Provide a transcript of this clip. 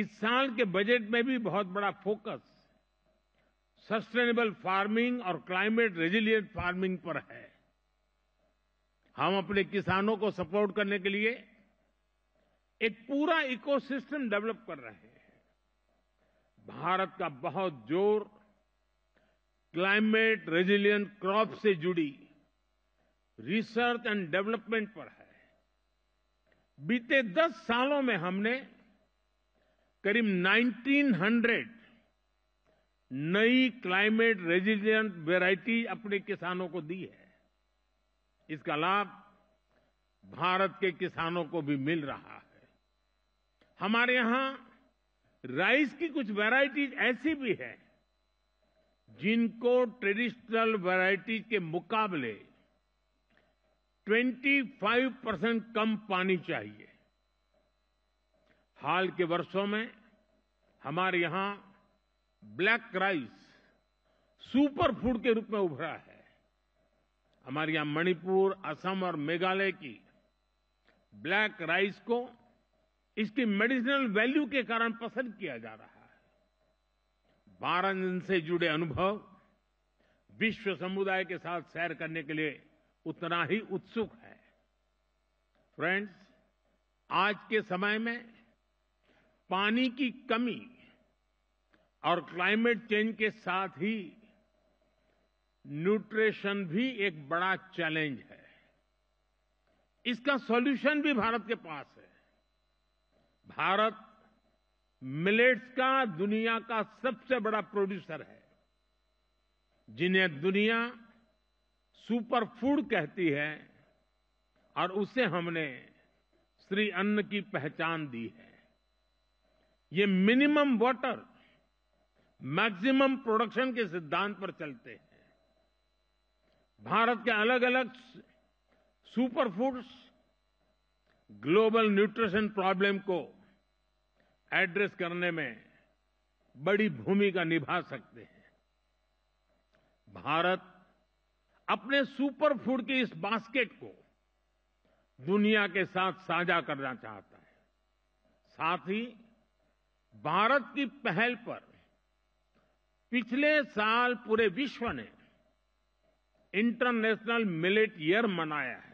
इस साल के बजट में भी बहुत बड़ा फोकस सस्टेनेबल फार्मिंग और क्लाइमेट रेजिलिएंट फार्मिंग पर है हम अपने किसानों को सपोर्ट करने के लिए एक पूरा इकोसिस्टम डेवलप कर रहे हैं भारत का बहुत जोर क्लाइमेट रेजिलियंट क्रॉप से जुड़ी रिसर्च एंड डेवलपमेंट पर है बीते दस सालों में हमने करीब 1900 नई क्लाइमेट रेजिडेंट वेराइटी अपने किसानों को दी है इसका लाभ भारत के किसानों को भी मिल रहा है हमारे यहां राइस की कुछ वेराइटीज ऐसी भी है जिनको ट्रेडिशनल वेराइटीज के मुकाबले 25 परसेंट कम पानी चाहिए हाल के वर्षों में हमारे यहां ब्लैक राइस सुपर फूड के रूप में उभरा है हमारे यहां मणिपुर असम और मेघालय की ब्लैक राइस को इसकी मेडिसिनल वैल्यू के कारण पसंद किया जा रहा है बारह दिन से जुड़े अनुभव विश्व समुदाय के साथ सैर करने के लिए उतना ही उत्सुक है फ्रेंड्स आज के समय में पानी की कमी और क्लाइमेट चेंज के साथ ही न्यूट्रिशन भी एक बड़ा चैलेंज है इसका सॉल्यूशन भी भारत के पास है भारत मिलेट्स का दुनिया का सबसे बड़ा प्रोड्यूसर है जिन्हें दुनिया सुपर फूड कहती है और उसे हमने श्री अन्न की पहचान दी है ये मिनिमम वाटर मैक्सिमम प्रोडक्शन के सिद्धांत पर चलते हैं भारत के अलग अलग super foods global nutrition problem को एड्रेस करने में बड़ी भूमिका निभा सकते हैं भारत अपने सुपर फूड की इस बास्केट को दुनिया के साथ साझा करना चाहता है साथ ही भारत की पहल पर पिछले साल पूरे विश्व ने इंटरनेशनल मिलेट ईयर मनाया है